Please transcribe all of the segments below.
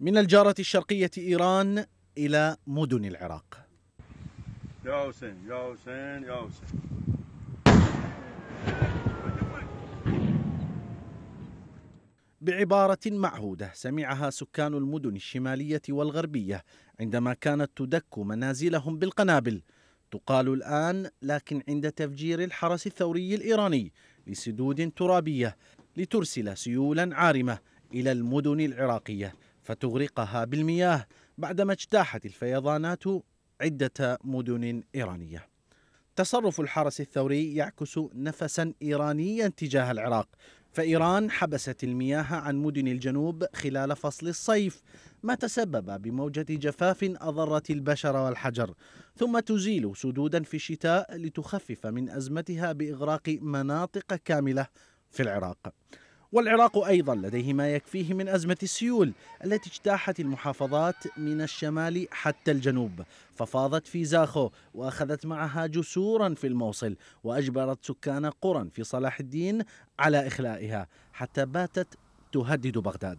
من الجارة الشرقية إيران إلى مدن العراق يا حسين يا حسين يا حسين بعبارة معهودة سمعها سكان المدن الشمالية والغربية عندما كانت تدك منازلهم بالقنابل تقال الآن لكن عند تفجير الحرس الثوري الإيراني لسدود ترابية لترسل سيولا عارمة إلى المدن العراقية فتغرقها بالمياه بعدما اجتاحت الفيضانات عدة مدن إيرانية تصرف الحرس الثوري يعكس نفسا إيرانيا تجاه العراق فإيران حبست المياه عن مدن الجنوب خلال فصل الصيف ما تسبب بموجة جفاف أضرت البشر والحجر ثم تزيل سدودا في الشتاء لتخفف من أزمتها بإغراق مناطق كاملة في العراق والعراق أيضا لديه ما يكفيه من أزمة السيول التي اجتاحت المحافظات من الشمال حتى الجنوب ففاضت في زاخو وأخذت معها جسورا في الموصل وأجبرت سكان قرى في صلاح الدين على إخلائها حتى باتت تهدد بغداد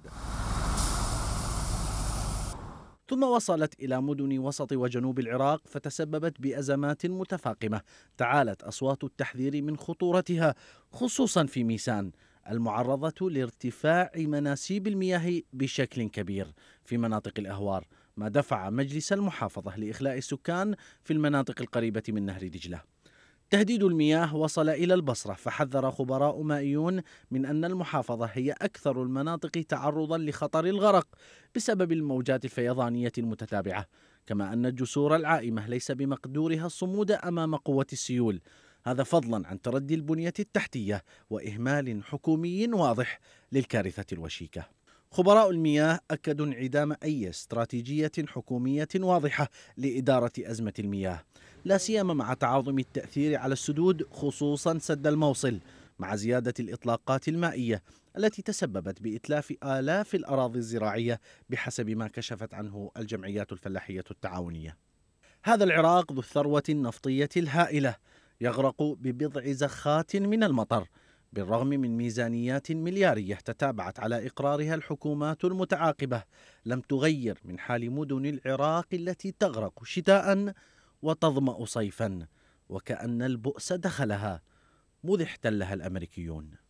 ثم وصلت إلى مدن وسط وجنوب العراق فتسببت بأزمات متفاقمة تعالت أصوات التحذير من خطورتها خصوصا في ميسان المعرضة لارتفاع مناسيب المياه بشكل كبير في مناطق الأهوار ما دفع مجلس المحافظة لإخلاء السكان في المناطق القريبة من نهر دجلة تهديد المياه وصل إلى البصرة فحذر خبراء مائيون من أن المحافظة هي أكثر المناطق تعرضا لخطر الغرق بسبب الموجات الفيضانية المتتابعة كما أن الجسور العائمة ليس بمقدورها الصمود أمام قوة السيول هذا فضلا عن تردي البنية التحتية وإهمال حكومي واضح للكارثة الوشيكة خبراء المياه أكدوا انعدام أي استراتيجية حكومية واضحة لإدارة أزمة المياه لا سيما مع تعاظم التأثير على السدود خصوصا سد الموصل مع زيادة الإطلاقات المائية التي تسببت بإتلاف آلاف الأراضي الزراعية بحسب ما كشفت عنه الجمعيات الفلاحية التعاونية هذا العراق ذو الثروة النفطية الهائلة يغرق ببضع زخات من المطر بالرغم من ميزانيات مليارية تتابعت على إقرارها الحكومات المتعاقبة لم تغير من حال مدن العراق التي تغرق شتاء وتظمأ صيفا وكأن البؤس دخلها مذ احتلها الأمريكيون